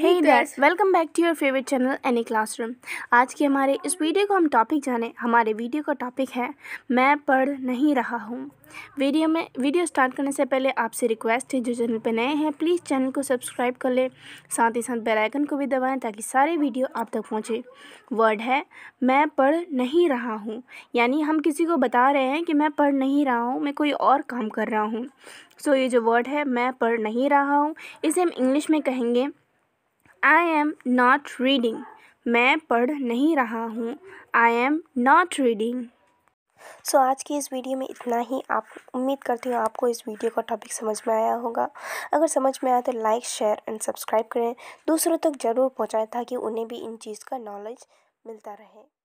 hey guys welcome back to your favourite channel any classroom आज के हमारे इस वीडियो को हम टॉपिक जाने हमारे वीडियो का टॉपिक है मैं पढ़ नहीं रहा हूँ वीडियो में वीडियो स्टार्ट करने से पहले आपसे रिक्वेस्ट है जो चैनल पर नए हैं प्लीज़ चैनल को सब्सक्राइब कर लें साथ ही साथ बेलाइकन को भी दबाएँ ताकि सारे वीडियो आप तक पहुँचे वर्ड है मैं पढ़ नहीं रहा हूँ यानी हम किसी को बता रहे हैं कि मैं पढ़ नहीं रहा हूँ मैं कोई और काम कर रहा हूँ सो so, ये जो वर्ड है मैं पढ़ नहीं रहा हूँ इसे हम इंग्लिश में कहेंगे आई एम नॉट रीडिंग मैं पढ़ नहीं रहा हूँ I am not reading so आज की इस वीडियो में इतना ही आप उम्मीद करती हूँ आपको इस वीडियो का टॉपिक समझ में आया होगा अगर समझ में आया तो लाइक शेयर एंड सब्सक्राइब करें दूसरों तक ज़रूर पहुँचाएं ताकि उन्हें भी इन चीज़ का नॉलेज मिलता रहे